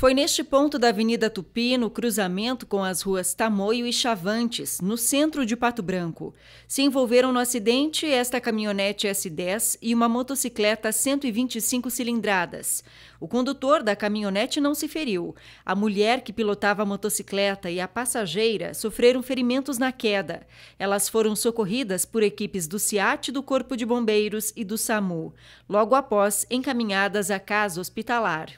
Foi neste ponto da Avenida Tupi, no cruzamento com as ruas Tamoio e Chavantes, no centro de Pato Branco. Se envolveram no acidente esta caminhonete S10 e uma motocicleta 125 cilindradas. O condutor da caminhonete não se feriu. A mulher que pilotava a motocicleta e a passageira sofreram ferimentos na queda. Elas foram socorridas por equipes do CIAT, do Corpo de Bombeiros e do SAMU, logo após encaminhadas à casa hospitalar.